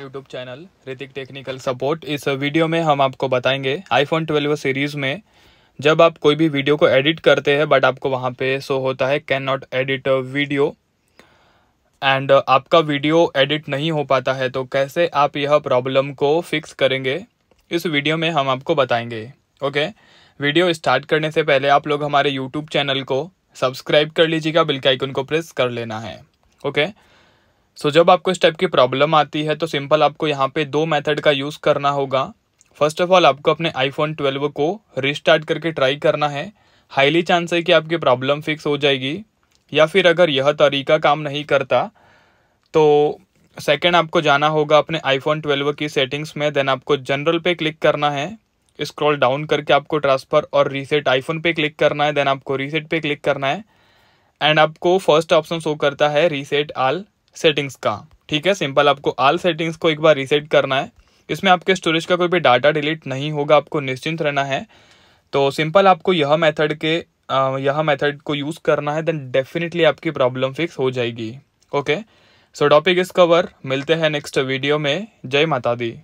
YouTube channel Hrithik technical support इस video में हम आपको बताएंगे आईफोन 12 सीरीज़ में जब आप कोई भी वीडियो को एडिट करते हैं बट आपको वहां पे शो होता है can not edit video and आपका वीडियो एडिट नहीं हो पाता है तो कैसे आप यह प्रॉब्लम को फिक्स करेंगे इस वीडियो में हम आपको बताएंगे ओके वीडियो स्टार्ट करने से पहले आप लोग हमारे यूट्यूब चैनल को सब्सक्राइब कर लीजिएगा बिल्कुल आइकन को प्रेस कर लेना है ओके सो so, जब आपको इस टाइप की प्रॉब्लम आती है तो सिंपल आपको यहाँ पे दो मेथड का यूज़ करना होगा फर्स्ट ऑफ ऑल आपको अपने आईफोन 12 को रिस्टार्ट करके ट्राई करना है हाईली चांस है कि आपकी प्रॉब्लम फिक्स हो जाएगी या फिर अगर यह तरीका काम नहीं करता तो सेकेंड आपको जाना होगा अपने आईफोन 12 की सेटिंग्स में देन आपको जनरल पे क्लिक करना है स्क्रॉल डाउन करके आपको ट्रांसफ़र और रीसेट आईफोन पे क्लिक करना है देन आपको रीसेट पे क्लिक करना है एंड आपको फर्स्ट ऑप्शन शो करता है रीसेट आल सेटिंग्स का ठीक है सिंपल आपको आल सेटिंग्स को एक बार रीसेट करना है इसमें आपके स्टोरेज का कोई भी डाटा डिलीट नहीं होगा आपको निश्चिंत रहना है तो सिंपल आपको यह मेथड के यह मेथड को यूज़ करना है देन डेफिनेटली आपकी प्रॉब्लम फिक्स हो जाएगी okay so topic is cover मिलते हैं नेक्स्ट वीडियो में जय माता दी